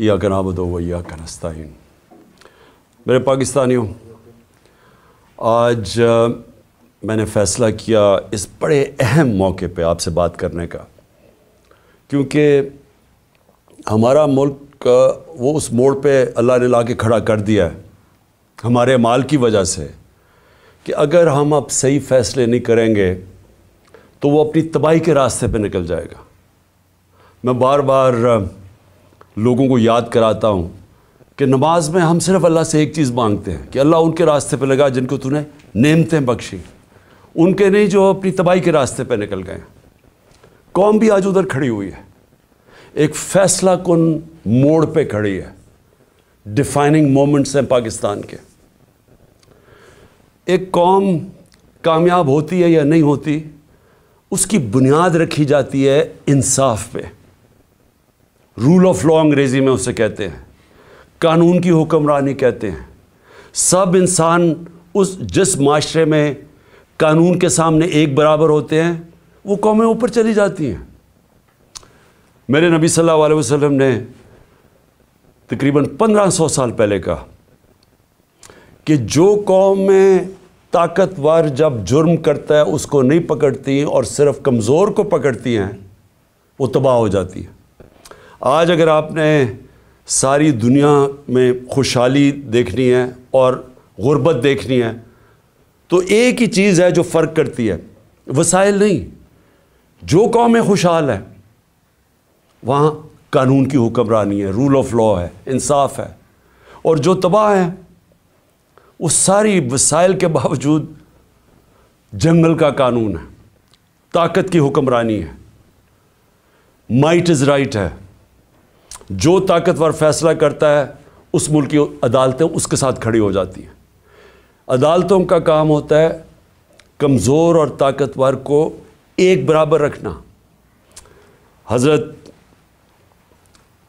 या कनाबद या कनस्ताइन मेरे पाकिस्तानियों आज मैंने फ़ैसला किया इस बड़े अहम मौके पे आपसे बात करने का क्योंकि हमारा मुल्क वो उस मोड़ पे अल्लाह ने ला के खड़ा कर दिया है हमारे माल की वजह से कि अगर हम अब सही फ़ैसले नहीं करेंगे तो वो अपनी तबाही के रास्ते पे निकल जाएगा मैं बार बार लोगों को याद कराता हूँ कि नमाज में हम सिर्फ अल्लाह से एक चीज़ मांगते हैं कि अल्लाह उनके रास्ते पर लगा जिनको तूने नेमतें बख्शी उनके नहीं जो अपनी तबाही के रास्ते पर निकल गए कौम भी आज उधर खड़ी हुई है एक फैसला कन मोड़ पर खड़ी है डिफाइनिंग मोमेंट्स हैं पाकिस्तान के एक कौम कामयाब होती है या नहीं होती उसकी बुनियाद रखी जाती है इंसाफ पे रूल ऑफ लॉ अंग्रेज़ी में उसे कहते हैं कानून की हुक्मरानी कहते हैं सब इंसान उस जिस माशरे में कानून के सामने एक बराबर होते हैं वो कौमें ऊपर चली जाती हैं मेरे नबी सल्लल्लाहु अलैहि वसल्लम ने तकरीबन 1500 साल पहले कहा कि जो कौम में ताकतवर जब जुर्म करता है उसको नहीं पकड़ती और सिर्फ कमज़ोर को पकड़ती हैं वो तबाह हो जाती है आज अगर आपने सारी दुनिया में खुशहाली देखनी है और गुर्बत देखनी है तो एक ही चीज़ है जो फ़र्क करती है वसाइल नहीं जो कौमें खुशहाल है वहाँ कानून की हुक्मरानी है रूल ऑफ लॉ है इंसाफ है और जो तबाह है वो सारी वसाइल के बावजूद जंगल का कानून है ताकत की हुक्मरानी है माइट इज़ राइट है जो ताकतवर फैसला करता है उस मुल्क की अदालतें उसके साथ खड़ी हो जाती हैं अदालतों का काम होता है कमज़ोर और ताकतवर को एक बराबर रखना हज़रत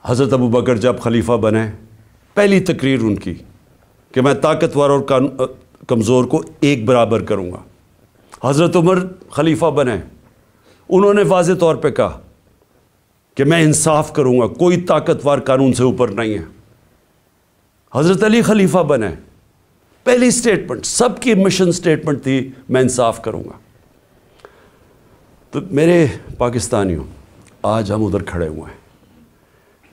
हज़रत अबू बकर जब खलीफा बने पहली तकरीर उनकी कि मैं ताकतवर और कमज़ोर को एक बराबर करूँगा हज़रत उमर खलीफा बने उन्होंने वाज तौर पे कहा कि मैं इंसाफ करूंगा कोई ताकतवर कानून से ऊपर नहीं है हज़रत अली खलीफा बने पहली स्टेटमेंट सबकी मिशन स्टेटमेंट थी मैं इंसाफ करूंगा तो मेरे पाकिस्तानियों आज हम उधर खड़े हुए हैं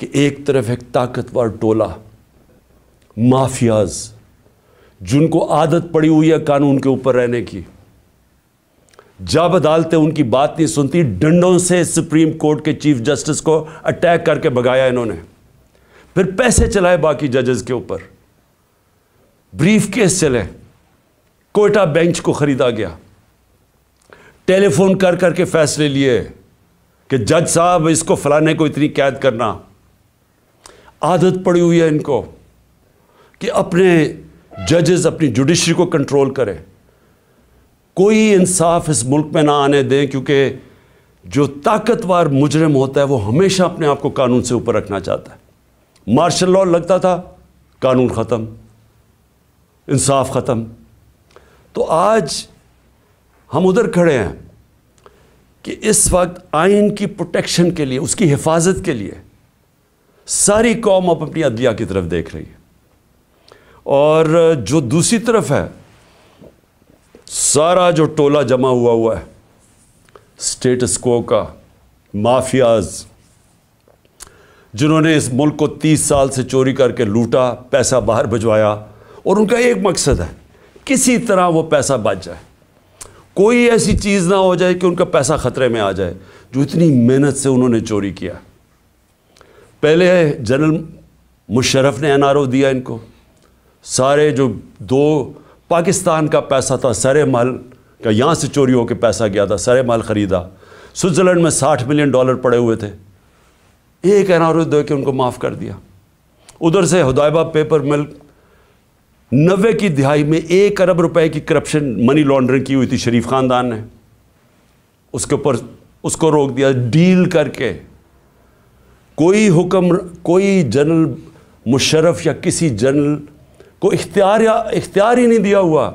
कि एक तरफ एक ताकतवर टोला माफियाज जिनको आदत पड़ी हुई है कानून के ऊपर रहने की जब अदालतें उनकी बात नहीं सुनती डंडों से सुप्रीम कोर्ट के चीफ जस्टिस को अटैक करके भगाया इन्होंने फिर पैसे चलाए बाकी जजेस के ऊपर ब्रीफ केस चले कोयटा बेंच को ख़रीदा गया टेलीफोन कर करके फैसले लिए कि जज साहब इसको फलाने को इतनी कैद करना आदत पड़ी हुई है इनको कि अपने जजेस अपनी जुडिशरी को कंट्रोल करें कोई इंसाफ इस मुल्क में ना आने दें क्योंकि जो ताकतवर मुजरम होता है वो हमेशा अपने आप को कानून से ऊपर रखना चाहता है मार्शल लॉ लगता था कानून ख़त्म इंसाफ ख़त्म तो आज हम उधर खड़े हैं कि इस वक्त आइन की प्रोटेक्शन के लिए उसकी हिफाजत के लिए सारी कौम अब अपनी अदलिया की तरफ देख रही है और जो दूसरी तरफ है सारा जो टोला जमा हुआ हुआ है स्टेटस को का माफियाज जिन्होंने इस मुल्क को 30 साल से चोरी करके लूटा पैसा बाहर भिजवाया और उनका एक मकसद है किसी तरह वो पैसा बच जाए कोई ऐसी चीज़ ना हो जाए कि उनका पैसा ख़तरे में आ जाए जो इतनी मेहनत से उन्होंने चोरी किया पहले जनरल मुशरफ ने एनआरओ दिया इनको सारे जो दो पाकिस्तान का पैसा था सर महल का यहाँ से चोरी होकर पैसा गया था सर महल ख़रीदा स्विट्ज़रलैंड में साठ मिलियन डॉलर पड़े हुए थे एक एनारो दे के उनको माफ़ कर दिया उधर से हदायबा पेपर मिल नबे की दिहाई में एक अरब रुपए की करप्शन मनी लॉन्ड्रिंग की हुई थी शरीफ ख़ानदान ने उसके ऊपर उसको रोक दिया डील करके कोई हुक्म कोई जनरल मुशरफ या किसी जनरल को इख्तियार इख्तियार ही नहीं दिया हुआ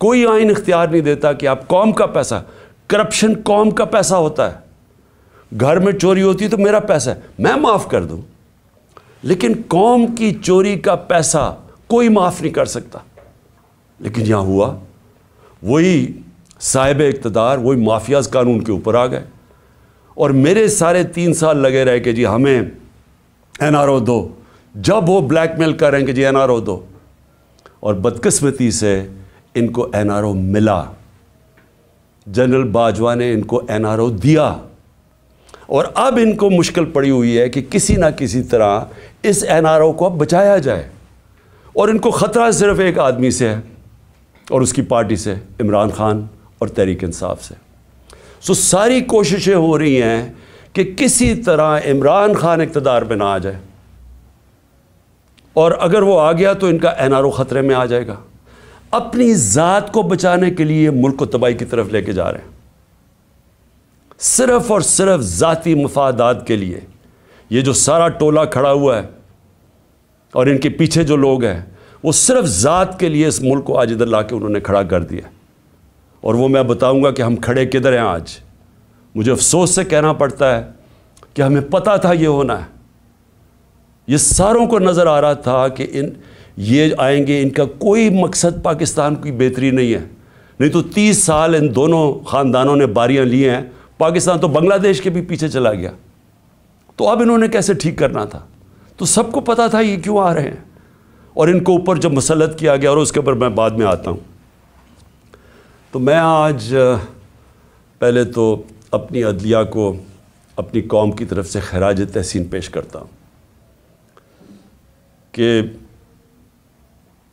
कोई आइन इख्तियार नहीं देता कि आप कौम का पैसा करप्शन कौम का पैसा होता है घर में चोरी होती है तो मेरा पैसा है मैं माफ़ कर दूँ लेकिन कौम की चोरी का पैसा कोई माफ़ नहीं कर सकता लेकिन यहाँ हुआ वही साहिब इकतदार वही माफियाज कानून के ऊपर आ गए और मेरे सारे तीन साल लगे रहे कि जी हमें एन आर ओ दो जब वो ब्लैकमेल करेंगे जी एनआरओ दो और बदकिस्मती से इनको एनआरओ मिला जनरल बाजवा ने इनको एनआरओ दिया और अब इनको मुश्किल पड़ी हुई है कि किसी ना किसी तरह इस एनआरओ को अब बचाया जाए और इनको ख़तरा सिर्फ एक आदमी से है और उसकी पार्टी से इमरान खान और तहरीक इंसाफ से सो सारी कोशिशें हो रही हैं कि किसी तरह इमरान खान इकतदार में ना आ जाए और अगर वो आ गया तो इनका एन ख़तरे में आ जाएगा अपनी ज़ात को बचाने के लिए मुल्क को तबाही की तरफ लेके जा रहे हैं सिर्फ और सिर्फ ज़ाती मफादात के लिए ये जो सारा टोला खड़ा हुआ है और इनके पीछे जो लोग हैं वो सिर्फ ज़ात के लिए इस मुल्क को आज इधर ला के उन्होंने खड़ा कर दिया और वो मैं बताऊंगा कि हम खड़े किधर हैं आज मुझे अफसोस से कहना पड़ता है कि हमें पता था ये होना है ये सारों को नज़र आ रहा था कि इन ये आएंगे इनका कोई मकसद पाकिस्तान की बेहतरी नहीं है नहीं तो तीस साल इन दोनों ख़ानदानों ने बारियाँ ली हैं पाकिस्तान तो बांग्लादेश के भी पीछे चला गया तो अब इन्होंने कैसे ठीक करना था तो सबको पता था ये क्यों आ रहे हैं और इनको ऊपर जब मुसलत किया गया और उसके ऊपर मैं बाद में आता हूँ तो मैं आज पहले तो अपनी अदलिया को अपनी कौम की तरफ से खराज तहसीन पेश करता हूँ कि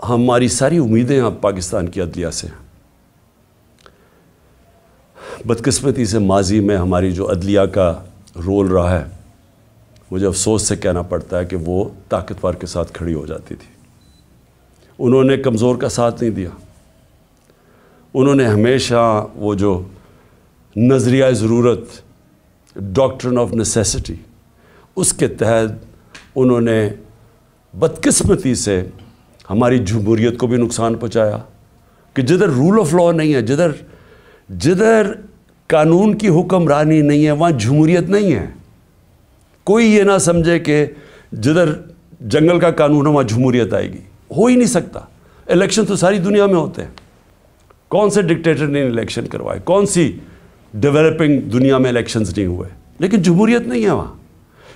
हमारी सारी उम्मीदें अब पाकिस्तान की अदलिया से हैं बदकस्मती से माजी में हमारी जो अदलिया का रोल रहा है मुझे अफसोस से कहना पड़ता है कि वो ताकतवर के साथ खड़ी हो जाती थी उन्होंने कमज़ोर का साथ नहीं दिया उन्होंने हमेशा वो जो नज़रिया ज़रूरत डॉक्टर ऑफ नेसेसिटी उसके तहत उन्होंने बदकिस्मती से हमारी जमहूरीत को भी नुकसान पहुँचाया कि जिधर रूल ऑफ लॉ नहीं है जिधर जिधर कानून की हुक्मरानी नहीं है वहाँ जमहूरीत नहीं है कोई ये ना समझे कि जिधर जंगल का कानून है वहाँ जमहूरीत आएगी हो ही नहीं सकता इलेक्शन तो सारी दुनिया में होते हैं कौन से डिक्टेटर ने इलेक्शन करवाए कौन सी डेवलपिंग दुनिया में इलेक्शंस नहीं हुए लेकिन जमहूरीत नहीं है वहाँ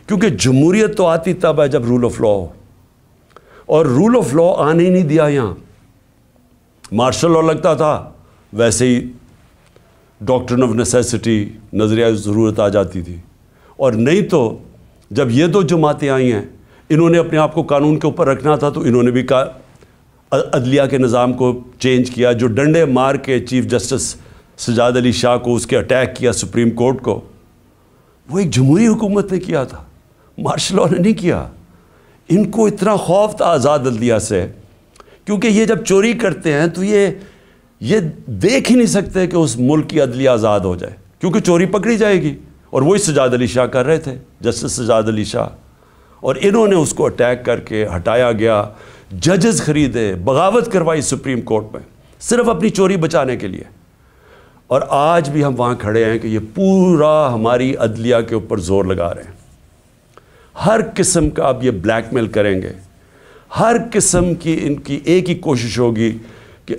क्योंकि जमहूरीत तो आती तब है जब रूल ऑफ लॉ हो और रूल ऑफ लॉ आने ही नहीं दिया यहाँ मार्शल लॉ लगता था वैसे ही डॉक्ट्रिन ऑफ नेसेसिटी नजरिया ज़रूरत आ जाती थी और नहीं तो जब ये दो जमातें आई हैं इन्होंने अपने आप को कानून के ऊपर रखना था तो इन्होंने भी का अदलिया के निज़ाम को चेंज किया जो डंडे मार के चीफ जस्टिस सजाद अली शाह को उसके अटैक किया सुप्रीम कोर्ट को वो एक जमहूरी हुकूमत ने किया था मार्शल लॉ ने नहीं किया इनको इतना खौफ था आज़ाद अल्दिया से क्योंकि ये जब चोरी करते हैं तो ये ये देख ही नहीं सकते कि उस मुल्क की अदलिया आज़ाद हो जाए क्योंकि चोरी पकड़ी जाएगी और वही सजाद अली शाह कर रहे थे जस्टिस सजाद अली शाह और इन्होंने उसको अटैक करके हटाया गया जजेस खरीदे बगावत करवाई सुप्रीम कोर्ट में सिर्फ अपनी चोरी बचाने के लिए और आज भी हम वहाँ खड़े हैं कि ये पूरा हमारी अदलिया के ऊपर जोर लगा रहे हैं हर किस्म का आप ये ब्लैकमेल करेंगे हर किस्म की इनकी एक ही कोशिश होगी कि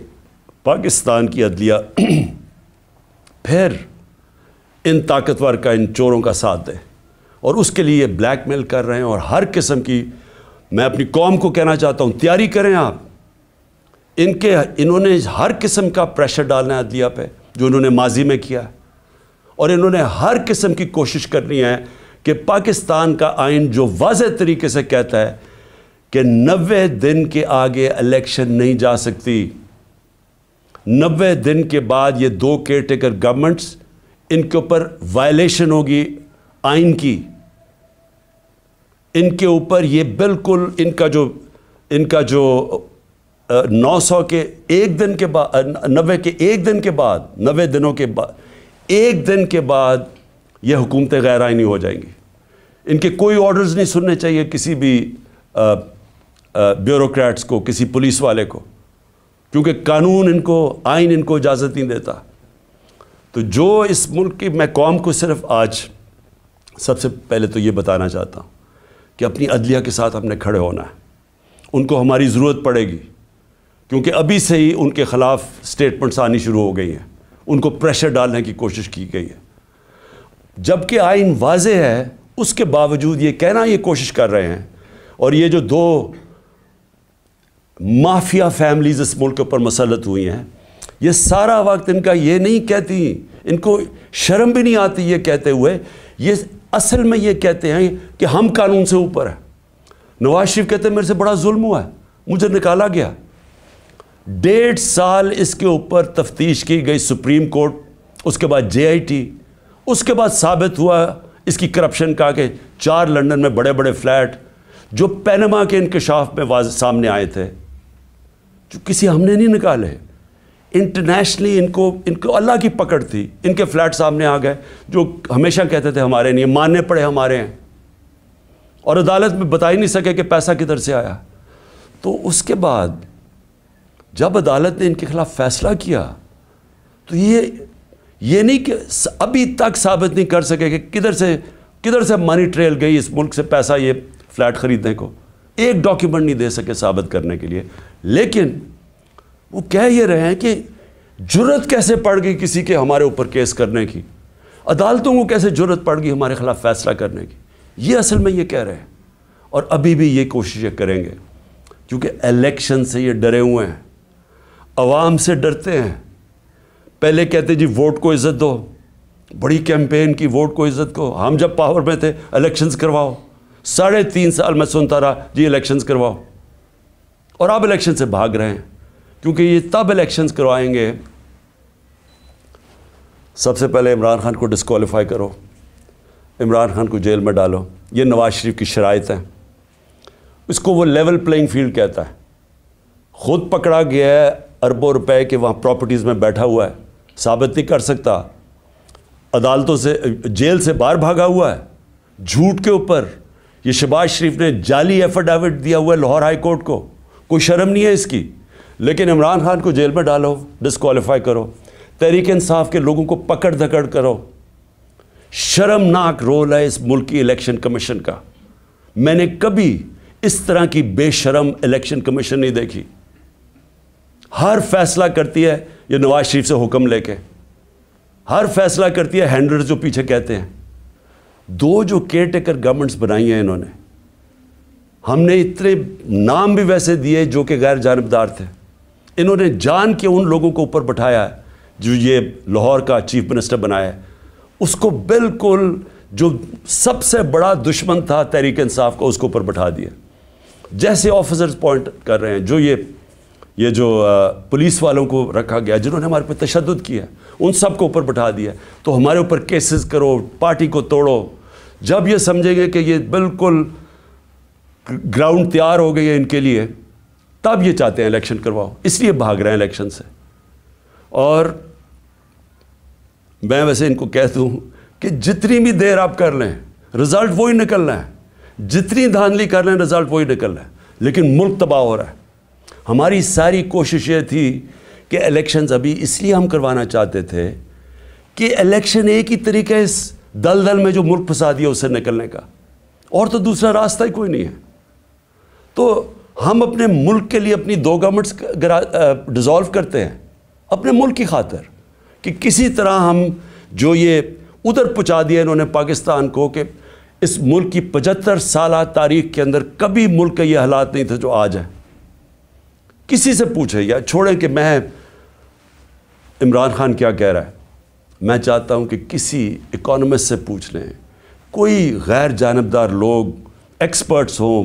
पाकिस्तान की अदलिया फिर इन ताकतवर का इन चोरों का साथ दें और उसके लिए ये ब्लैक मेल कर रहे हैं और हर किस्म की मैं अपनी कौम को कहना चाहता हूँ तैयारी करें आप इनके इन्होंने हर किस्म का प्रेशर डालना है अदलिया पे जो इन्होंने माजी में किया और इन्होंने हर किस्म की कोशिश करनी है कि पाकिस्तान का आइन जो वाज तरीके से कहता है कि नबे दिन के आगे इलेक्शन नहीं जा सकती नबे दिन के बाद ये दो केयर टेकर गवर्नमेंट्स इनके ऊपर वायलेशन होगी आइन की इनके ऊपर ये बिल्कुल इनका जो इनका जो नौ सौ के एक दिन के बाद नबे के एक दिन के बाद नबे दिनों के बाद एक दिन के बाद ये हुकूमतें गैर आइनी हो जाएंगी इनके कोई ऑर्डर्स नहीं सुनने चाहिए किसी भी ब्यूरोक्रेट्स को किसी पुलिस वाले को क्योंकि कानून इनको आइन इनको इजाज़त नहीं देता तो जो इस मुल्क की मैं कौम को सिर्फ आज सबसे पहले तो ये बताना चाहता हूँ कि अपनी अदलिया के साथ हमने खड़े होना है उनको हमारी ज़रूरत पड़ेगी क्योंकि अभी से ही उनके ख़िलाफ़ स्टेटमेंट्स आनी शुरू हो गई हैं उनको प्रेशर डालने की कोशिश की गई है जबकि आइन वाज है उसके बावजूद ये कहना ये कोशिश कर रहे हैं और ये जो दो माफिया फैमिलीज़ इस मुल्क पर मसलत हुई हैं ये सारा वक्त इनका ये नहीं कहती इनको शर्म भी नहीं आती ये कहते हुए ये असल में ये कहते हैं कि हम कानून से ऊपर हैं नवाज शरीफ कहते हैं मेरे से बड़ा जुल्म हुआ है मुझे निकाला गया डेढ़ साल इसके ऊपर तफ्तीश की गई सुप्रीम कोर्ट उसके बाद टी उसके बाद साबित हुआ इसकी करप्शन का कि चार लंदन में बड़े बड़े फ्लैट जो पैनमा के इंकशाफ में सामने आए थे जो किसी हमने नहीं निकाले इंटरनेशनली इनको इनको अल्लाह की पकड़ थी इनके फ्लैट सामने आ गए जो हमेशा कहते थे हमारे नहीं मानने पड़े हमारे हैं और अदालत में बता ही नहीं सके कि पैसा किधर से आया तो उसके बाद जब अदालत ने इनके खिलाफ फैसला किया तो ये ये नहीं कि अभी तक साबित नहीं कर सके कि किधर से किधर से मनी ट्रेल गई इस मुल्क से पैसा ये फ्लैट ख़रीदने को एक डॉक्यूमेंट नहीं दे सके साबित करने के लिए लेकिन वो कह ये रहे हैं कि जरूरत कैसे पड़ गई किसी के हमारे ऊपर केस करने की अदालतों को कैसे जरूरत पड़ गई हमारे खिलाफ फैसला करने की ये असल में ये कह रहे हैं और अभी भी ये कोशिशें करेंगे क्योंकि इलेक्शन से ये डरे हुए हैं आवाम से डरते हैं पहले कहते जी वोट को इज्जत दो बड़ी कैंपेन की वोट को इज्जत को हम जब पावर में थे इलेक्शंस करवाओ साढ़े तीन साल मैं सुनता रहा जी इलेक्शंस करवाओ और आप इलेक्शन से भाग रहे हैं क्योंकि ये तब इलेक्शंस करवाएंगे सबसे पहले इमरान खान को डिस्कालीफाई करो इमरान खान को जेल में डालो ये नवाज शरीफ की शराइत है इसको वो लेवल प्लेइंग फील्ड कहता है खुद पकड़ा गया है अरबों रुपए के वहाँ प्रॉपर्टीज़ में बैठा हुआ है साबित नहीं कर सकता अदालतों से जेल से बाहर भागा हुआ है झूठ के ऊपर ये शबाज शरीफ ने जाली एफिडाविट दिया हुआ है लाहौर हाई कोर्ट को कोई शर्म नहीं है इसकी लेकिन इमरान खान को जेल में डालो डिसक्वालीफाई करो तहरीक इंसाफ के लोगों को पकड़ धकड़ करो शर्मनाक रोल है इस मुल्क की इलेक्शन कमीशन का मैंने कभी इस तरह की बेशरम इलेक्शन कमीशन नहीं देखी हर फैसला करती है ये नवाज शरीफ से हुक्म लेके हर फैसला करती है हैंडलर जो पीछे कहते हैं दो जो केयर टेकर गवर्नमेंट्स बनाई हैं इन्होंने हमने इतने नाम भी वैसे दिए जो कि गैर जानबदार थे इन्होंने जान के उन लोगों को ऊपर बैठाया है जो ये लाहौर का चीफ मिनिस्टर बनाया है उसको बिल्कुल जो सबसे बड़ा दुश्मन था तहरीक इंसाफ का उसको ऊपर बैठा दिया जैसे ऑफिसर्स पॉइंट कर रहे हैं जो ये ये जो पुलिस वालों को रखा गया जिन्होंने हमारे ऊपर तशद किया उन सब को ऊपर बैठा दिया तो हमारे ऊपर केसेस करो पार्टी को तोड़ो जब ये समझेंगे कि ये बिल्कुल ग्राउंड तैयार हो गई है इनके लिए तब ये चाहते हैं इलेक्शन करवाओ इसलिए भाग रहे हैं इलेक्शन से और मैं वैसे इनको कह दूँ कि जितनी भी देर आप कर लें रिज़ल्ट वही निकलना है जितनी धांधली कर लें रिज़ल्ट वही निकलना है लेकिन मुल्क तबाह हो रहा है हमारी सारी कोशिशें थी कि इलेक्शंस अभी इसलिए हम करवाना चाहते थे कि इलेक्शन एक ही तरीका है इस दल दल में जो मुल्क फंसा दिया उससे निकलने का और तो दूसरा रास्ता ही कोई नहीं है तो हम अपने मुल्क के लिए अपनी दो गवर्नमेंट्स डिज़ोल्व करते हैं अपने मुल्क की खातर कि किसी तरह हम जो ये उधर पहुँचा दिया इन्होंने पाकिस्तान को कि इस मुल्क की पचहत्तर साल तारीख के अंदर कभी मुल्क के ये हालात नहीं थे जो आज हैं किसी से पूछे या छोड़े कि मैं इमरान खान क्या कह रहा है मैं चाहता हूँ कि किसी इकोनॉमिस्ट से पूछ लें कोई गैर जानबदार लोग एक्सपर्ट्स हों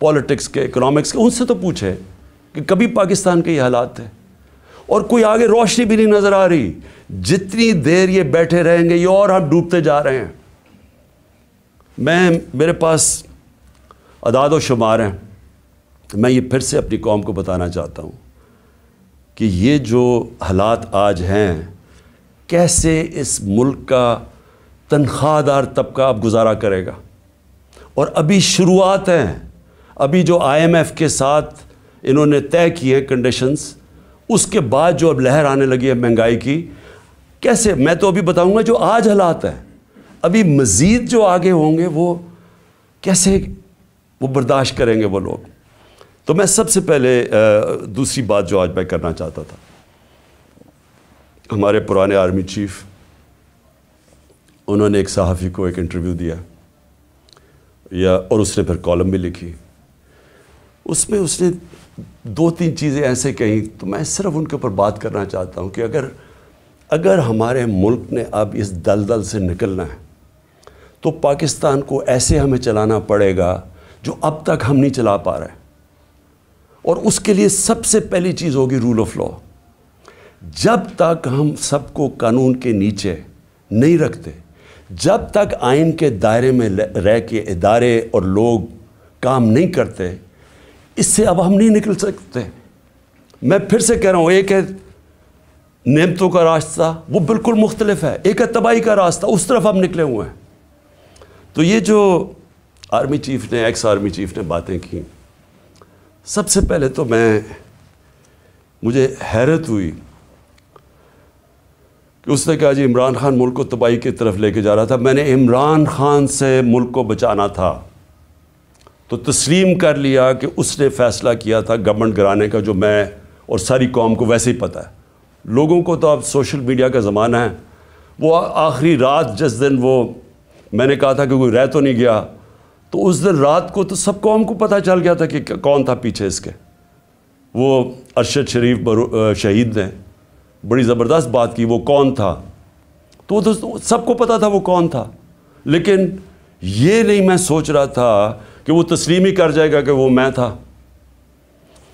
पॉलिटिक्स के इकोनॉमिक्स के उनसे तो पूछे कि कभी पाकिस्तान के ये हालात थे और कोई आगे रोशनी भी नहीं नज़र आ रही जितनी देर ये बैठे रहेंगे ये और हम डूबते जा रहे हैं मैं मेरे पास अदाद व शुमार हैं मैं ये फिर से अपनी कौम को बताना चाहता हूँ कि ये जो हालात आज हैं कैसे इस मुल्क का तनख्वाहदार तबका अब गुजारा करेगा और अभी शुरुआत है अभी जो आईएमएफ के साथ इन्होंने तय किए कंडीशंस उसके बाद जो अब लहर आने लगी है महंगाई की कैसे मैं तो अभी बताऊंगा जो आज हालात हैं अभी मज़ीद जो आगे होंगे वो कैसे वो बर्दाश्त करेंगे वो लोग तो मैं सबसे पहले दूसरी बात जो आज मैं करना चाहता था हमारे पुराने आर्मी चीफ उन्होंने एक सहाफ़ी को एक इंटरव्यू दिया या और उसने फिर कॉलम भी लिखी उसमें उसने दो तीन चीज़ें ऐसे कहीं तो मैं सिर्फ उनके ऊपर बात करना चाहता हूँ कि अगर अगर हमारे मुल्क ने अब इस दलदल से निकलना है तो पाकिस्तान को ऐसे हमें चलाना पड़ेगा जो अब तक हम नहीं चला पा रहे और उसके लिए सबसे पहली चीज़ होगी रूल ऑफ लॉ जब तक हम सबको कानून के नीचे नहीं रखते जब तक आइन के दायरे में रह के इदारे और लोग काम नहीं करते इससे अब हम नहीं निकल सकते मैं फिर से कह रहा हूँ एक है नियमतों का रास्ता वो बिल्कुल मुख्तलिफ है एक है तबाही का रास्ता उस तरफ हम निकले हुए हैं तो ये जो आर्मी चीफ ने एक्स आर्मी चीफ ने बातें की सबसे पहले तो मैं मुझे हैरत हुई कि उसने कहा जी इमरान खान मुल्क को तबाही की तरफ लेके जा रहा था मैंने इमरान खान से मुल्क को बचाना था तो तस्लीम कर लिया कि उसने फ़ैसला किया था गवर्नमेंट गिराने का जो मैं और सारी कौम को वैसे ही पता है लोगों को तो अब सोशल मीडिया का ज़माना है वो आखिरी रात जिस दिन वो मैंने कहा था कि कोई रह तो नहीं गया तो उस दिन रात को तो सब कौम को पता चल गया था कि कौन था पीछे इसके वो अरशद शरीफ शहीद ने बड़ी ज़बरदस्त बात की वो कौन था तो वो तो दोस्तों सबको पता था वो कौन था लेकिन ये नहीं मैं सोच रहा था कि वो तस्लीम ही कर जाएगा कि वो मैं था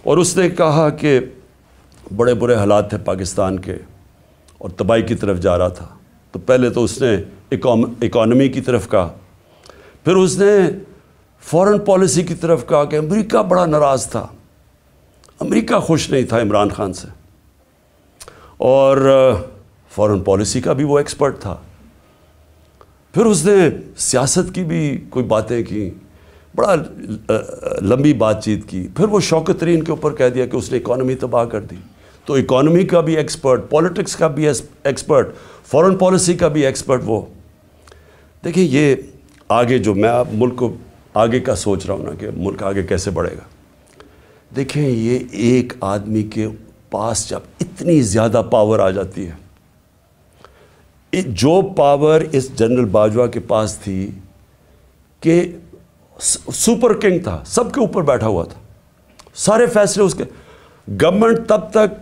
और उसने कहा कि बड़े बुरे हालात थे पाकिस्तान के और तबाही की तरफ जा रहा था तो पहले तो उसने इकॉनमी की तरफ कहा फिर उसने फॉरेन पॉलिसी की तरफ कहा कि अमेरिका बड़ा नाराज़ था अमेरिका खुश नहीं था इमरान खान से और फॉरेन पॉलिसी का भी वो एक्सपर्ट था फिर उसने सियासत की भी कोई बातें की बड़ा लंबी बातचीत की फिर वो शौकत तरीन के ऊपर कह दिया कि उसने इकानमी तबाह कर दी तो इकानमी का भी एक्सपर्ट पॉलिटिक्स का भी एक्सपर्ट फॉरेन पॉलिसी का भी एक्सपर्ट वो देखिए ये आगे जो मैं आप मुल्क को आगे का सोच रहा हूँ ना कि मुल्क आगे कैसे बढ़ेगा देखें ये एक आदमी के पास जब इतनी ज़्यादा पावर आ जाती है जो पावर इस जनरल बाजवा के पास थी कि सुपर किंग था सबके ऊपर बैठा हुआ था सारे फैसले उसके गवर्नमेंट तब तक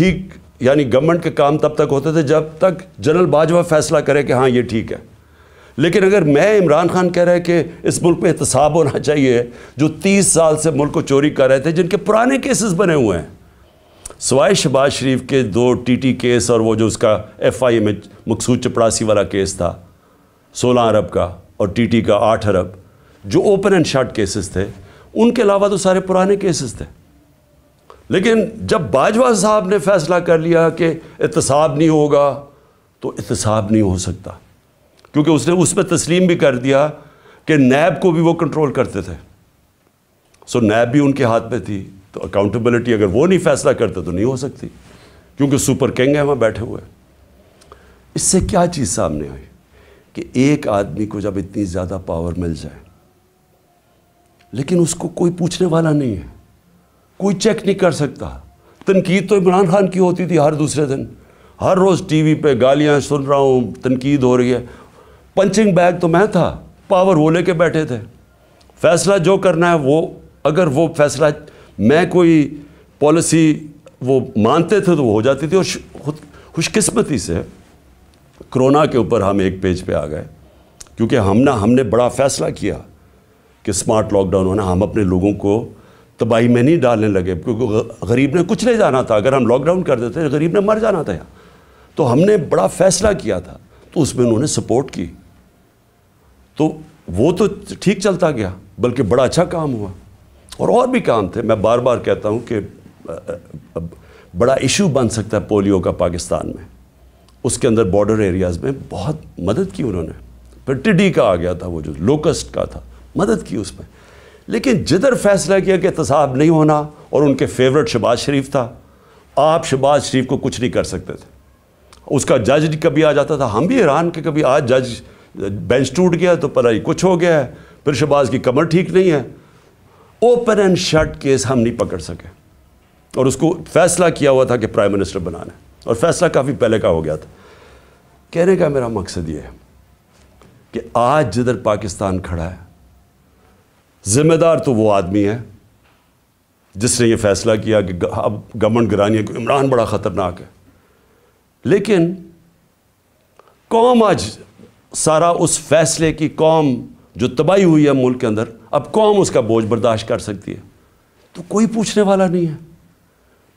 ठीक यानी गवर्नमेंट के काम तब तक होते थे जब तक जनरल बाजवा फैसला करे कि हाँ ये ठीक है लेकिन अगर मैं इमरान खान कह रहा है कि इस मुल्क में एहतसाब होना चाहिए जो तीस साल से मुल्क को चोरी कर रहे थे जिनके पुराने केसेस बने हुए हैं सवाए शबाज शरीफ के दो टीटी केस और वो जो उसका एफ आई में मकसूद चपड़ासी वाला केस था सोलह अरब का और टीटी का आठ अरब जो ओपन एंड शर्ट केसेस थे उनके अलावा तो सारे पुराने केसेस थे लेकिन जब बाजवा साहब ने फैसला कर लिया कि एहतसाब नहीं होगा तो एहतसाब नहीं हो सकता क्योंकि उसने पर तस्लीम भी कर दिया कि नैब को भी वो कंट्रोल करते थे सो नैब भी उनके हाथ में थी तो अकाउंटेबिलिटी अगर वो नहीं फैसला करते तो नहीं हो सकती क्योंकि सुपर किंग है वहाँ बैठे हुए इससे क्या चीज़ सामने आई कि एक आदमी को जब इतनी ज़्यादा पावर मिल जाए लेकिन उसको कोई पूछने वाला नहीं है कोई चेक नहीं कर सकता तनकीद तो इमरान खान की होती थी हर दूसरे दिन हर रोज़ टीवी पे गालियाँ सुन रहा हूँ तनकीद हो रही है पंचिंग बैग तो मैं था पावर वो लेके बैठे थे फैसला जो करना है वो अगर वो फैसला मैं कोई पॉलिसी वो मानते थे तो वो हो जाती थी और खुशकिस्मती से कोरोना के ऊपर हम एक पेज पे आ गए क्योंकि हम ना हमने बड़ा फैसला किया कि स्मार्ट लॉकडाउन होना हम अपने लोगों को तबाही में नहीं डालने लगे क्योंकि गरीब ने कुछ नहीं जाना था अगर हम लॉकडाउन कर देते गरीब ने मर जाना था तो हमने बड़ा फैसला किया था तो उसमें उन्होंने सपोर्ट की तो वो तो ठीक चलता गया बल्कि बड़ा अच्छा काम हुआ और और भी काम थे मैं बार बार कहता हूँ कि बड़ा इशू बन सकता है पोलियो का पाकिस्तान में उसके अंदर बॉर्डर एरियाज़ में बहुत मदद की उन्होंने फिर टिडी का आ गया था वो जो लोकस्ट का था मदद की उसमें लेकिन जिधर फैसला किया कि एहतसाब नहीं होना और उनके फेवरेट शबाज शरीफ था आप शबाज शरीफ को कुछ नहीं कर सकते थे उसका जज कभी आ जाता था हम भी ईरान के कभी आज जज बेंच टूट गया तो पढ़ाई कुछ हो गया है फिर शहबाज की कमर ठीक नहीं है ओपन एंड शट केस हम नहीं पकड़ सके और उसको फैसला किया हुआ था कि प्राइम मिनिस्टर बनाने और फैसला काफ़ी पहले का हो गया था कहने का मेरा मकसद ये है कि आज जिधर पाकिस्तान खड़ा है जिम्मेदार तो वो आदमी है जिसने ये फैसला किया कि अब गवर्नमेंट गिरानी है इमरान बड़ा ख़तरनाक है लेकिन कौम आज सारा उस फैसले की कौम जो तबाही हुई है मुल्क के अंदर अब कौम उसका बोझ बर्दाश्त कर सकती है तो कोई पूछने वाला नहीं है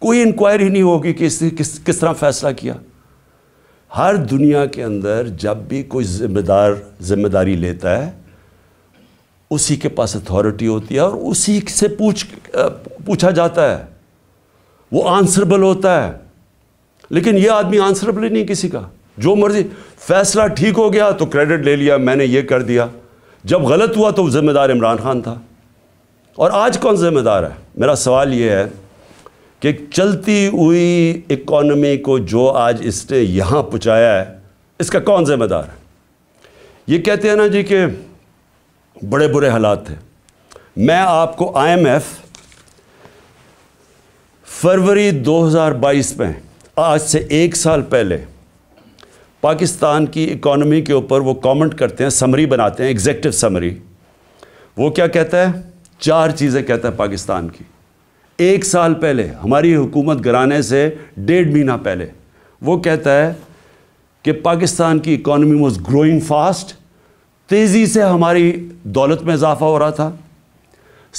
कोई इंक्वायरी नहीं होगी कि इसने किस किस तरह फैसला किया हर दुनिया के अंदर जब भी कोई जिम्मेदार जिम्मेदारी लेता है उसी के पास अथॉरिटी होती है और उसी से पूछ पूछा जाता है वो आंसरेबल होता है लेकिन ये आदमी आंसरेबल ही नहीं किसी का जो मर्जी फैसला ठीक हो गया तो क्रेडिट ले लिया मैंने ये कर दिया जब गलत हुआ तो जिम्मेदार इमरान खान था और आज कौन जिम्मेदार है मेरा सवाल ये है कि चलती हुई इकॉनमी को जो आज इसने यहाँ पहुँचाया है इसका कौन जिम्मेदार है ये कहते हैं ना जी कि बड़े बुरे हालात थे मैं आपको आईएमएफ फरवरी 2022 में आज से एक साल पहले पाकिस्तान की इकोनॉमी के ऊपर वो कमेंट करते हैं समरी बनाते हैं एग्जेक्टिव समरी वो क्या कहता है चार चीज़ें कहता है पाकिस्तान की एक साल पहले हमारी हुकूमत गिराने से डेढ़ महीना पहले वो कहता है कि पाकिस्तान की इकोनॉमी वॉज ग्रोइंग फास्ट तेज़ी से हमारी दौलत में इजाफा हो रहा था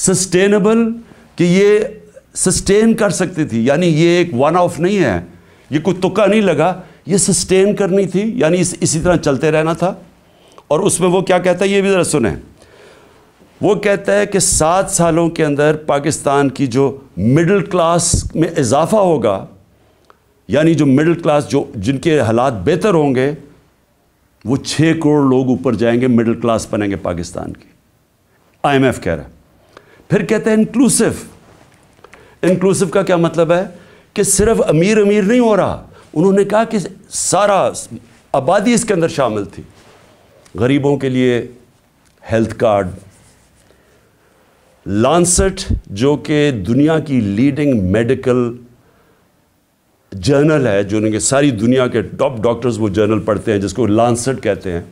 सस्टेनेबल कि ये सस्टेन कर सकती थी यानी ये एक वन ऑफ नहीं है ये कुछ तुक्का नहीं लगा ये सस्टेन करनी थी यानी इस, इसी तरह चलते रहना था और उसमें वो क्या कहता है ये भी ज़रा सुने वो कहता है कि सात सालों के अंदर पाकिस्तान की जो मिडिल क्लास में इजाफा होगा यानी जो मिडिल क्लास जो जिनके हालात बेहतर होंगे वो छः करोड़ लोग ऊपर जाएंगे मिडिल क्लास बनेंगे पाकिस्तान की आईएमएफ कह रहा है फिर कहते हैं इंक्लूसिव इंक्लूसिव का क्या मतलब है कि सिर्फ अमीर अमीर नहीं हो रहा उन्होंने कहा कि सारा आबादी इसके अंदर शामिल थी गरीबों के लिए हेल्थ कार्ड लानसट जो कि दुनिया की लीडिंग मेडिकल जर्नल है जो उनके सारी दुनिया के टॉप डॉक्टर्स वो जर्नल पढ़ते हैं जिसको लानसट कहते हैं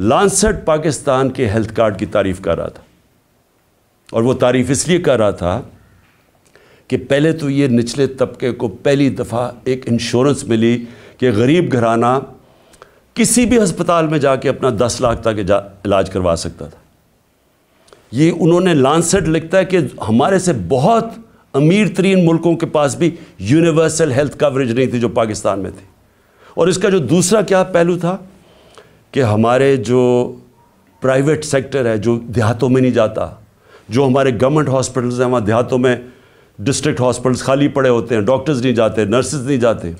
लानसट पाकिस्तान के हेल्थ कार्ड की तारीफ कर रहा था और वो तारीफ इसलिए कर रहा था कि पहले तो ये निचले तबके को पहली दफ़ा एक इंश्योरेंस मिली कि गरीब घराना किसी भी अस्पताल में जाके अपना दस लाख तक इलाज करवा सकता था ये उन्होंने लानसेट लिखता है कि हमारे से बहुत अमीर तरीन मुल्कों के पास भी यूनिवर्सल हेल्थ कवरेज नहीं थी जो पाकिस्तान में थी और इसका जो दूसरा क्या पहलू था कि हमारे जो प्राइवेट सेक्टर है जो देहातों में नहीं जाता जो हमारे गवर्नमेंट हॉस्पिटल्स हैं वहाँ देहातों में डिस्ट्रिक्ट हॉस्पिटल्स खाली पड़े होते हैं डॉक्टर्स नहीं जाते नर्सेज नहीं जाते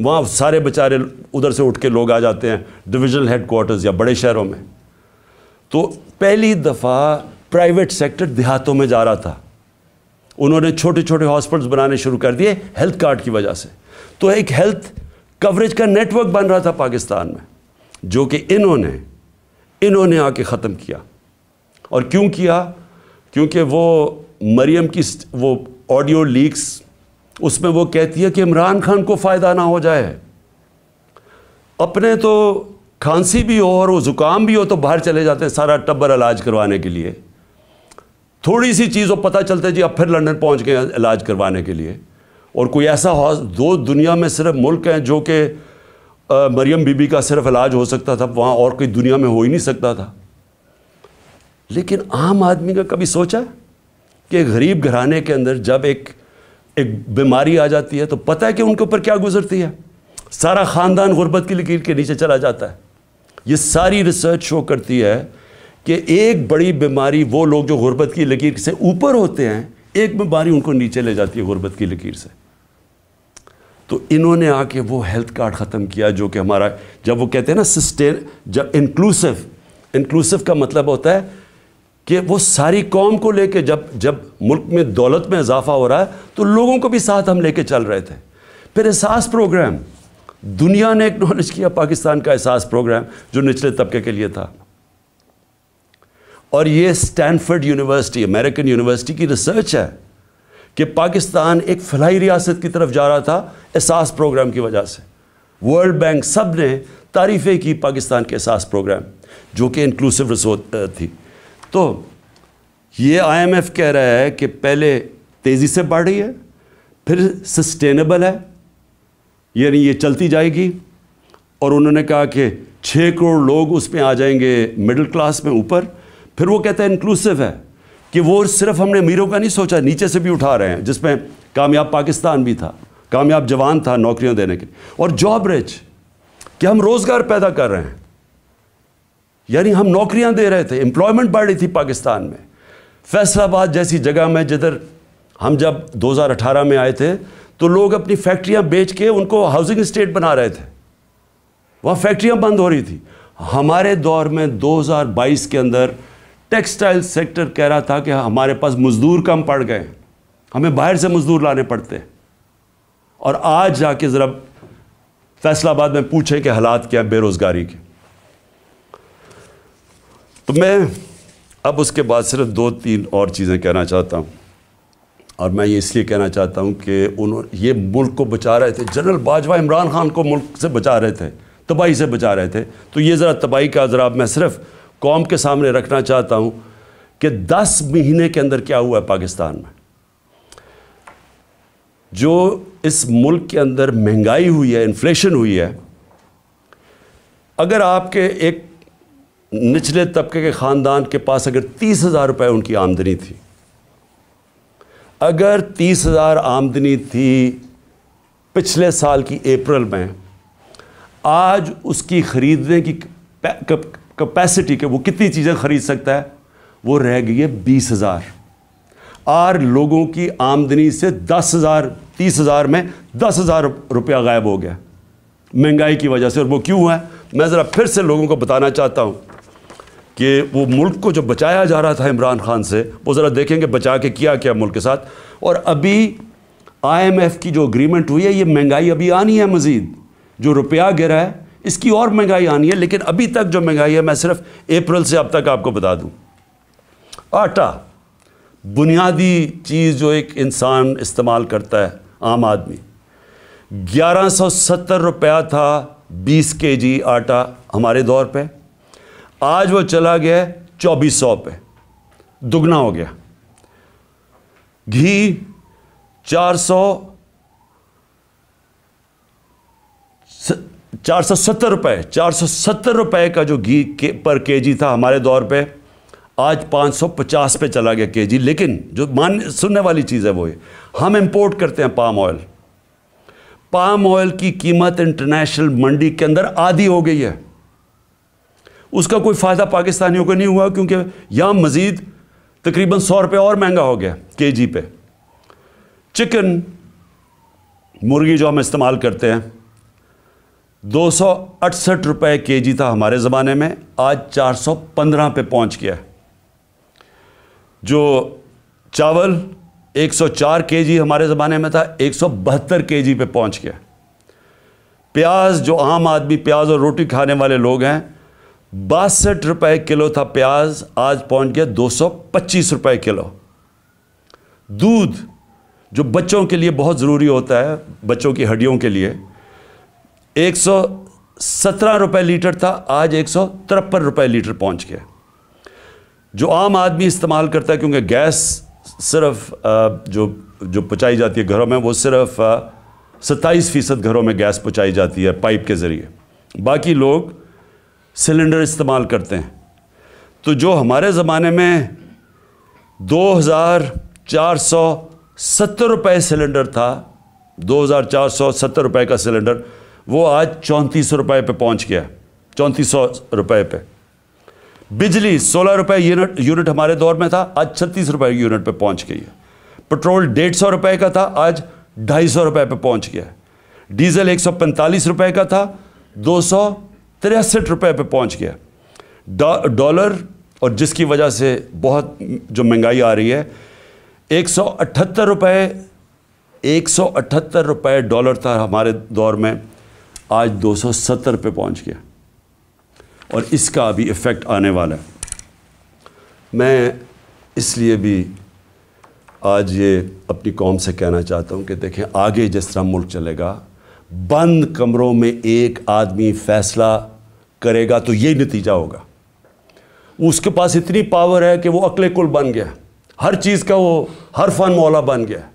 वहाँ सारे बेचारे उधर से उठ के लोग आ जाते हैं डिविजनल हेडकोार्टर्स या बड़े शहरों में तो पहली दफ़ा प्राइवेट सेक्टर देहातों में जा रहा था उन्होंने छोटे छोटे हॉस्पिटल्स बनाने शुरू कर दिए हेल्थ कार्ड की वजह से तो एक हेल्थ कवरेज का नेटवर्क बन रहा था पाकिस्तान में जो कि इन्होंने इन्होंने आके ख़त्म किया और क्यों किया क्योंकि वो मरियम की वो ऑडियो लीक्स उसमें वो कहती है कि इमरान खान को फ़ायदा ना हो जाए अपने तो खांसी भी हो और वो ज़ुकाम भी हो तो बाहर चले जाते हैं सारा टब्बर इलाज करवाने के लिए थोड़ी सी चीज़ों पता चलता है जी अब फिर लंदन पहुंच गए इलाज करवाने के लिए और कोई ऐसा दो दुनिया में सिर्फ मुल्क हैं जो कि मरियम बीबी का सिर्फ इलाज हो सकता था वहाँ और कोई दुनिया में हो ही नहीं सकता था लेकिन आम आदमी का कभी सोचा है कि गरीब घराने के अंदर जब एक एक बीमारी आ जाती है तो पता है कि उनके ऊपर क्या गुजरती है सारा ख़ानदान गुर्बत की लकीर के नीचे चला जाता है ये सारी रिसर्च शो करती है कि एक बड़ी बीमारी वो लोग जो गुर्बत की लकीर से ऊपर होते हैं एक बीमारी उनको नीचे ले जाती है गुर्बत की लकीर से तो इन्होंने आके वो हेल्थ कार्ड ख़त्म किया जो कि हमारा जब वो कहते हैं ना सिस्टेन जब इंक्लूसिव इंक्लूसिव का मतलब होता है कि वो सारी कौम को लेके जब जब मुल्क में दौलत में इजाफा हो रहा है तो लोगों को भी साथ हम लेके चल रहे थे फिर एहसास प्रोग्राम दुनिया ने एक्नॉलेज किया पाकिस्तान का एहसास प्रोग्राम जो निचले तबके के लिए था और ये स्टैनफर्ड यूनिवर्सिटी अमेरिकन यूनिवर्सिटी की रिसर्च है कि पाकिस्तान एक फलाही रियासत की तरफ जा रहा था एहसास प्रोग्राम की वजह से वर्ल्ड बैंक सब ने तारीफ़ें की पाकिस्तान के एहसास प्रोग्राम जो कि इंक्लूसिव थी तो ये आईएमएफ कह रहा है कि पहले तेज़ी से बढ़ रही है फिर सस्टेनेबल है यानी ये चलती जाएगी और उन्होंने कहा कि छः करोड़ लोग उसमें आ जाएंगे मिडिल क्लास में ऊपर फिर वो कहता है इंक्लूसिव है कि वो सिर्फ हमने अमीरों का नहीं सोचा नीचे से भी उठा रहे हैं जिसमें कामयाब पाकिस्तान भी था कामयाब जवान था नौकरियां देने के और जॉब रिच कि हम रोज़गार पैदा कर रहे हैं यानी हम नौकरियां दे रहे थे एम्प्लॉयमेंट बढ़ रही थी पाकिस्तान में फैसलाबाद जैसी जगह में जिधर हम जब 2018 में आए थे तो लोग अपनी फैक्ट्रियां बेच के उनको हाउसिंग स्टेट बना रहे थे वहाँ फैक्ट्रियां बंद हो रही थी हमारे दौर में 2022 के अंदर टेक्सटाइल सेक्टर कह रहा था कि हमारे पास मज़दूर कम पड़ गए हमें बाहर से मज़दूर लाने पड़ते हैं और आज जाके ज़रा फैसलाबाद में पूछें कि हालात क्या बेरोज़गारी के तो मैं अब उसके बाद सिर्फ दो तीन और चीज़ें कहना चाहता हूँ और मैं ये इसलिए कहना चाहता हूँ कि उन्होंने ये मुल्क को बचा रहे थे जनरल बाजवा इमरान खान को मुल्क से बचा रहे थे तबाही से बचा रहे थे तो ये ज़रा तबाही का ज़रा मैं सिर्फ कौम के सामने रखना चाहता हूँ कि दस महीने के अंदर क्या हुआ है पाकिस्तान में जो इस मुल्क के अंदर महंगाई हुई है इन्फ्लेशन हुई है अगर आपके एक निचले तबके के ख़ानदान के पास अगर तीस हज़ार रुपये उनकी आमदनी थी अगर तीस हज़ार आमदनी थी पिछले साल की अप्रैल में आज उसकी ख़रीदने की कैपेसिटी के वो कितनी चीज़ें ख़रीद सकता है वो रह गई है बीस हज़ार और लोगों की आमदनी से दस हज़ार तीस हज़ार में दस हज़ार रुपया गायब हो गया महंगाई की वजह से और वो क्यों है मैं ज़रा फिर से लोगों को बताना चाहता हूँ कि वो मुल्क को जो बचाया जा रहा था इमरान खान से वो ज़रा देखेंगे बचा के किया क्या मुल्क के साथ और अभी आईएमएफ की जो अग्रीमेंट हुई है ये महंगाई अभी आनी है मज़ीद जो रुपया गिरा है इसकी और महंगाई आनी है लेकिन अभी तक जो महंगाई है मैं सिर्फ अप्रैल से अब तक आपको बता दूँ आटा बुनियादी चीज़ जो एक इंसान इस्तेमाल करता है आम आदमी 1170 रुपया था 20 केजी आटा हमारे दौर पे आज वो चला गया चौबीस सौ पे दुगना हो गया घी चार सौ चार सौ सत्तर रुपये चार सौ सत्तर रुपये का जो घी के, पर केजी था हमारे दौर पे आज 550 पे चला गया केजी लेकिन जो मान सुनने वाली चीज़ है वो ये हम इंपोर्ट करते हैं पाम ऑयल पाम ऑयल की कीमत इंटरनेशनल मंडी के अंदर आधी हो गई है उसका कोई फ़ायदा पाकिस्तानियों को नहीं हुआ क्योंकि यहाँ मज़ीद तकरीबन सौ रुपये और महंगा हो गया के जी पे चिकन मुर्गी जो हम इस्तेमाल करते हैं दो सौ अड़सठ रुपये के जी था हमारे ज़माने में आज चार सौ पंद्रह पे पहुँच गया जो चावल एक सौ चार के जी हमारे ज़माने में था एक सौ बहत्तर के जी पे पहुँच गया प्याज जो आम आदमी प्याज और रोटी खाने वाले लोग हैं बासठ रुपए किलो था प्याज आज पहुंच गया दो सौ पच्चीस रुपए किलो दूध जो बच्चों के लिए बहुत ज़रूरी होता है बच्चों की हड्डियों के लिए एक सौ सत्रह रुपये लीटर था आज एक सौ तिरपन रुपये लीटर पहुंच गया जो आम आदमी इस्तेमाल करता है क्योंकि गैस सिर्फ जो जो पचाई जाती है घरों में वो सिर्फ सत्ताईस फ़ीसद घरों में गैस पहुँचाई जाती है पाइप के ज़रिए बाकी लोग सिलेंडर इस्तेमाल करते हैं तो जो हमारे ज़माने में दो हज़ार चार सौ सत्तर रुपये सिलेंडर था दो हज़ार चार सौ सत्तर रुपये का सिलेंडर वो आज चौंतीस रुपये पे पहुंच गया चौंतीस सौ रुपये पे बिजली सोलह रुपये यूनिट यूनिट हमारे दौर में था आज छत्तीस रुपये यूनिट पे पहुंच गई है पेट्रोल डेढ़ सौ रुपये का था आज ढाई सौ रुपये पर पहुँच गया है डीजल एक सौ पैंतालीस रुपये का था दो सौ तिरसठ रुपये पे पहुंच गया डॉलर और जिसकी वजह से बहुत जो महंगाई आ रही है एक सौ अठहत्तर रुपये एक सौ अठहत्तर रुपये डॉलर था हमारे दौर में आज दो सौ सत्तर पे पहुंच गया और इसका अभी इफ़ेक्ट आने वाला है मैं इसलिए भी आज ये अपनी कौम से कहना चाहता हूँ कि देखें आगे जिस तरह मुल्क चलेगा बंद कमरों में एक आदमी फैसला करेगा तो ये नतीजा होगा उसके पास इतनी पावर है कि वो अकले कुल बन गया हर चीज़ का वो हर फन मौला बन गया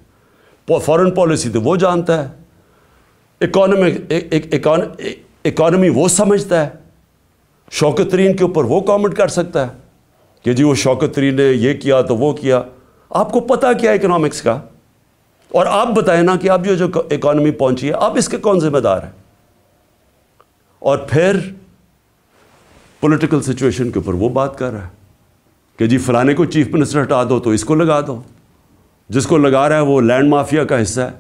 फॉरेन पॉलिसी तो वो जानता है इकोनॉमिक इकॉनमी वो समझता है शौकत तरीन के ऊपर वो कमेंट कर सकता है कि जी वो शौकत तरीन ने ये किया तो वो किया आपको पता क्या इकोनॉमिक्स का और आप बताए ना कि आप जो जो इकॉनमी पहुंची है आप इसके कौन जिम्मेदार हैं और फिर पॉलिटिकल सिचुएशन के ऊपर वो बात कर रहा है कि जी फलाने को चीफ मिनिस्टर हटा दो तो इसको लगा दो जिसको लगा रहा है वो लैंड माफिया का हिस्सा है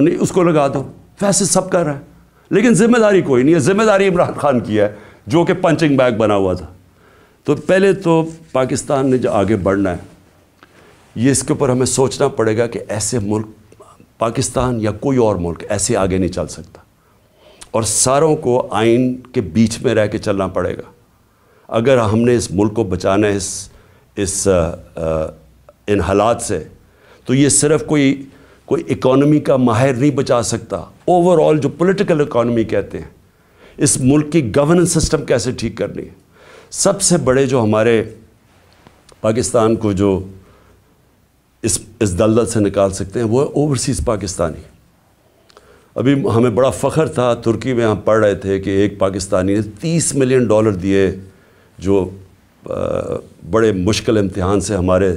उन्हें उसको लगा दो फैसे सब कर रहा है लेकिन जिम्मेदारी कोई नहीं है जिम्मेदारी इमरान खान की है जो कि पंचिंग बैग बना हुआ था तो पहले तो पाकिस्तान ने जो आगे बढ़ना है ये इसके ऊपर हमें सोचना पड़ेगा कि ऐसे मुल्क पाकिस्तान या कोई और मुल्क ऐसे आगे नहीं चल सकता और सारों को आइन के बीच में रह के चलना पड़ेगा अगर हमने इस मुल्क को बचाना है इस इस आ, आ, इन हालात से तो ये सिर्फ कोई कोई इकॉनमी का माहिर नहीं बचा सकता ओवरऑल जो पॉलिटिकल इकॉनमी कहते हैं इस मुल्क की गवर्नेंस सिस्टम कैसे ठीक करनी है सबसे बड़े जो हमारे पाकिस्तान को जो इस इस दलदल से निकाल सकते हैं वो है ओवरसीज़ पाकिस्तानी अभी हमें बड़ा फ़ख्र था तुर्की में हम पढ़ रहे थे कि एक पाकिस्तानी ने 30 मिलियन डॉलर दिए जो बड़े मुश्किल इम्तहान से हमारे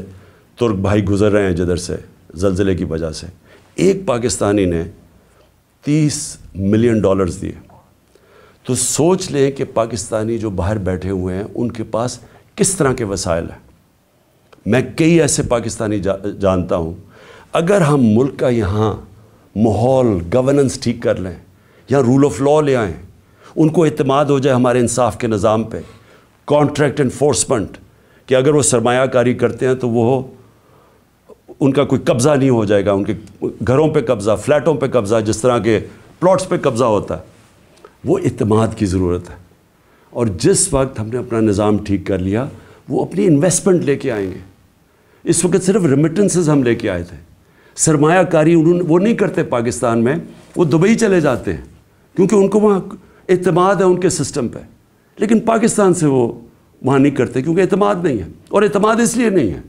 तुर्क भाई गुज़र रहे हैं जिधर से जलजिले की वजह से एक पाकिस्तानी ने 30 मिलियन डॉलर्स दिए तो सोच लें कि पाकिस्तानी जो बाहर बैठे हुए हैं उनके पास किस तरह के वसाइल हैं मैं कई ऐसे पाकिस्तानी जा, जानता हूँ अगर हम मुल्क का यहाँ माहौल गवर्नेंस ठीक कर लें या रूल ऑफ लॉ ले आएँ उनको अतमाद हो जाए हमारे इंसाफ के निज़ाम पर कॉन्ट्रैक्ट इन्फोर्समेंट कि अगर वो सरमायाकारी करते हैं तो वो उनका कोई कब्ज़ा नहीं हो जाएगा उनके घरों पे कब्ज़ा फ्लैटों पे कब्ज़ा जिस तरह के प्लॉट्स पे कब्ज़ा होता है वो इतमाद की ज़रूरत है और जिस वक्त हमने अपना निज़ाम ठीक कर लिया वो अपनी इन्वेस्टमेंट लेके आएंगे इस वक्त सिर्फ रेमिटेंसेज हम लेके आए थे सरमायाकारी उन्होंने वो नहीं करते पाकिस्तान में वो दुबई चले जाते हैं क्योंकि उनको वहाँ अतमाद है उनके सिस्टम पर लेकिन पाकिस्तान से वो वहाँ नहीं करते क्योंकि अतमाद नहीं है और अतमाद इसलिए नहीं है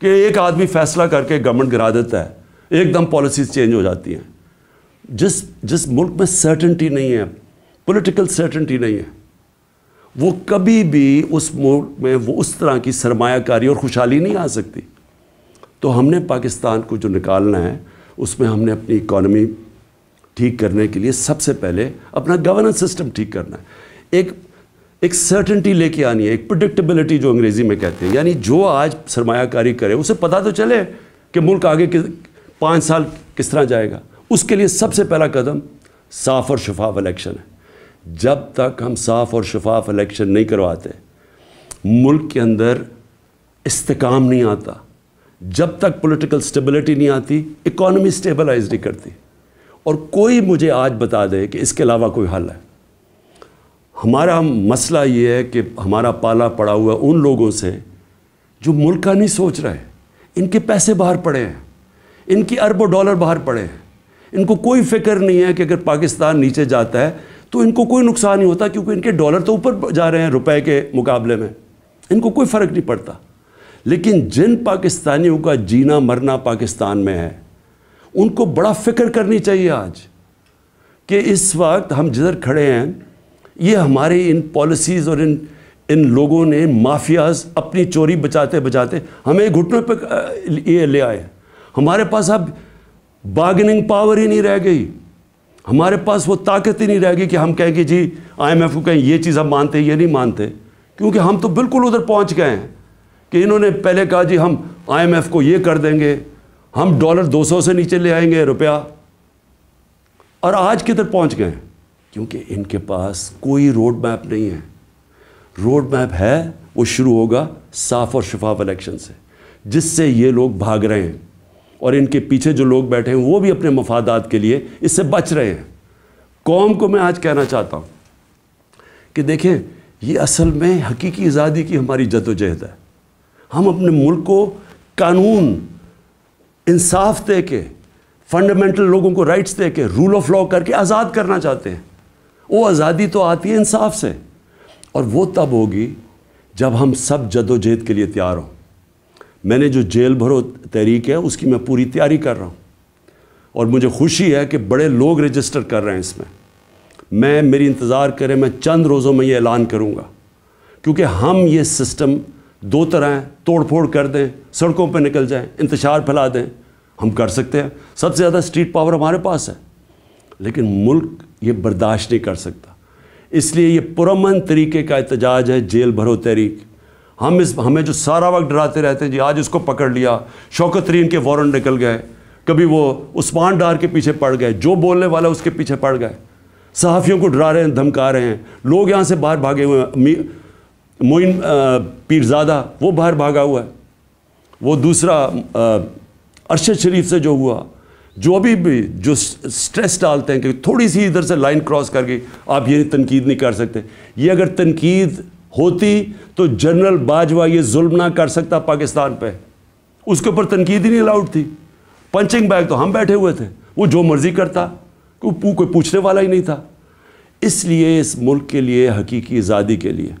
कि एक आदमी फैसला करके गवर्नमेंट गिरा देता है एकदम पॉलिसीज चेंज हो जाती हैं जिस जिस मुल्क में सर्टनटी नहीं है पॉलिटिकल सर्टनटी नहीं है वो कभी भी उस मुल्क में वो उस तरह की सरमाकारी और खुशहाली नहीं आ सकती तो हमने पाकिस्तान को जो निकालना है उसमें हमने अपनी इकॉनमी ठीक करने के लिए सबसे पहले अपना गवर्नेंस सिस्टम ठीक करना है एक एक सर्टनटी लेके आनी है एक प्रडिक्टेबिलिटी जो अंग्रेज़ी में कहते हैं यानी जो आज सरमाकारी करे उसे पता तो चले कि मुल्क आगे कि, पाँच साल किस तरह जाएगा उसके लिए सबसे पहला कदम साफ़ और शफाफ इलेक्शन है जब तक हम साफ़ और शफाफ इलेक्शन नहीं करवाते मुल्क के अंदर इस्तकाम नहीं आता जब तक पॉलिटिकल स्टेबिलिटी नहीं आती इकॉनमी स्टेबलाइज नहीं करती और कोई मुझे आज बता दे कि इसके अलावा कोई हल है हमारा मसला ये है कि हमारा पाला पड़ा हुआ उन लोगों से जो मुल्क का नहीं सोच रहे इनके पैसे बाहर पड़े हैं इनकी अरबों डॉलर बाहर पड़े हैं इनको कोई फिक्र नहीं है कि अगर पाकिस्तान नीचे जाता है तो इनको कोई नुकसान नहीं होता क्योंकि इनके डॉलर तो ऊपर जा रहे हैं रुपए के मुकाबले में इनको कोई फ़र्क नहीं पड़ता लेकिन जिन पाकिस्तानियों का जीना मरना पाकिस्तान में है उनको बड़ा फिक्र करनी चाहिए आज कि इस वक्त हम जिधर खड़े हैं ये हमारे इन पॉलिसीज़ और इन इन लोगों ने माफियाज अपनी चोरी बचाते बचाते हमें घुटनों पर ये ले आए हमारे पास अब बार्गेनिंग पावर ही नहीं रह गई हमारे पास वो ताकत ही नहीं रह गई कि हम कहें कि जी आईएमएफ को कहें ये चीज़ हम मानते हैं ये नहीं मानते क्योंकि हम तो बिल्कुल उधर पहुंच गए हैं कि इन्होंने पहले कहा जी हम आईएमएफ को ये कर देंगे हम डॉलर 200 से नीचे ले आएंगे रुपया और आज किधर पहुंच गए हैं क्योंकि इनके पास कोई रोड मैप नहीं है रोड मैप है वो शुरू होगा साफ और शफाफ इलेक्शन से जिससे ये लोग भाग रहे हैं और इनके पीछे जो लोग बैठे हैं वो भी अपने मफादात के लिए इससे बच रहे हैं कौम को मैं आज कहना चाहता हूँ कि देखें ये असल में हकीकी आज़ादी की हमारी जदोजहद है हम अपने मुल्क को कानून इंसाफ दे के फंडामेंटल लोगों को राइट्स दे के रूल ऑफ लॉ करके आज़ाद करना चाहते हैं वो आज़ादी तो आती है इंसाफ से और वो तब होगी जब हम सब जदोजहद के लिए तैयार हों मैंने जो जेल भरो तहरीक है उसकी मैं पूरी तैयारी कर रहा हूँ और मुझे खुशी है कि बड़े लोग रजिस्टर कर रहे हैं इसमें मैं मेरी इंतज़ार करें मैं चंद रोज़ों में ये ऐलान करूँगा क्योंकि हम ये सिस्टम दो तरह हैं तोड़ फोड़ कर दें सड़कों पर निकल जाएँ इंतजार फैला दें हम कर सकते हैं सबसे ज़्यादा स्ट्रीट पावर हमारे पास है लेकिन मुल्क ये बर्दाश्त नहीं कर सकता इसलिए ये पुरमन तरीके का एहतजाज है जेल भरो तहरीक हम इस हमें जो सारा वक्त डराते रहते हैं जी आज उसको पकड़ लिया शौकत तरीन के वारंट निकल गए कभी वो उस्मान डार के पीछे पड़ गए जो बोलने वाला उसके पीछे पड़ गए सहाफ़ियों को डरा रहे हैं धमका रहे हैं लोग यहाँ से बाहर भागे हुए हैं मोइन पीरजादा वो बाहर भागा हुआ है वो दूसरा अरशद शरीफ से जो हुआ जो अभी भी जो स्ट्रेस डालते हैं कि थोड़ी सी इधर से लाइन क्रॉस कर गई आप ये तनकीद नहीं कर सकते ये अगर तनकीद होती तो जनरल बाजवा ये जुल्म ना कर सकता पाकिस्तान पे उसके ऊपर तनकीद ही नहीं अलाउड थी पंचिंग बैग तो हम बैठे हुए थे वो जो मर्ज़ी करता कोई कोई पूछने वाला ही नहीं था इसलिए इस मुल्क के लिए हकीकी आज़ादी के लिए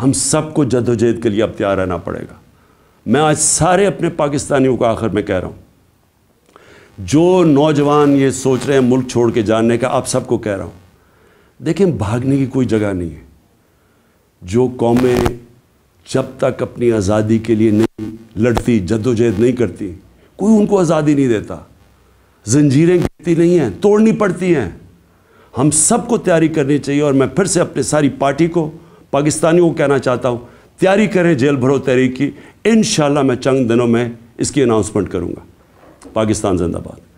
हम सबको जदोजहद के लिए अब तैयार रहना पड़ेगा मैं आज सारे अपने पाकिस्तानियों को आखिर में कह रहा हूँ जो नौजवान ये सोच रहे हैं मुल्क छोड़ के जाने का आप सबको कह रहा हूँ देखें भागने की कोई जगह नहीं है जो कौमें जब तक अपनी आज़ादी के लिए नहीं लड़ती जद्दोजहद नहीं करती कोई उनको आज़ादी नहीं देता जंजीरें गिरती नहीं हैं तोड़नी पड़ती हैं हम सबको तैयारी करनी चाहिए और मैं फिर से अपने सारी पार्टी को पाकिस्तानियों को कहना चाहता हूँ तैयारी करें जेल भरो तहरीक की इन मैं चंद दिनों में इसकी अनाउंसमेंट करूँगा पाकिस्तान जिंदाबाद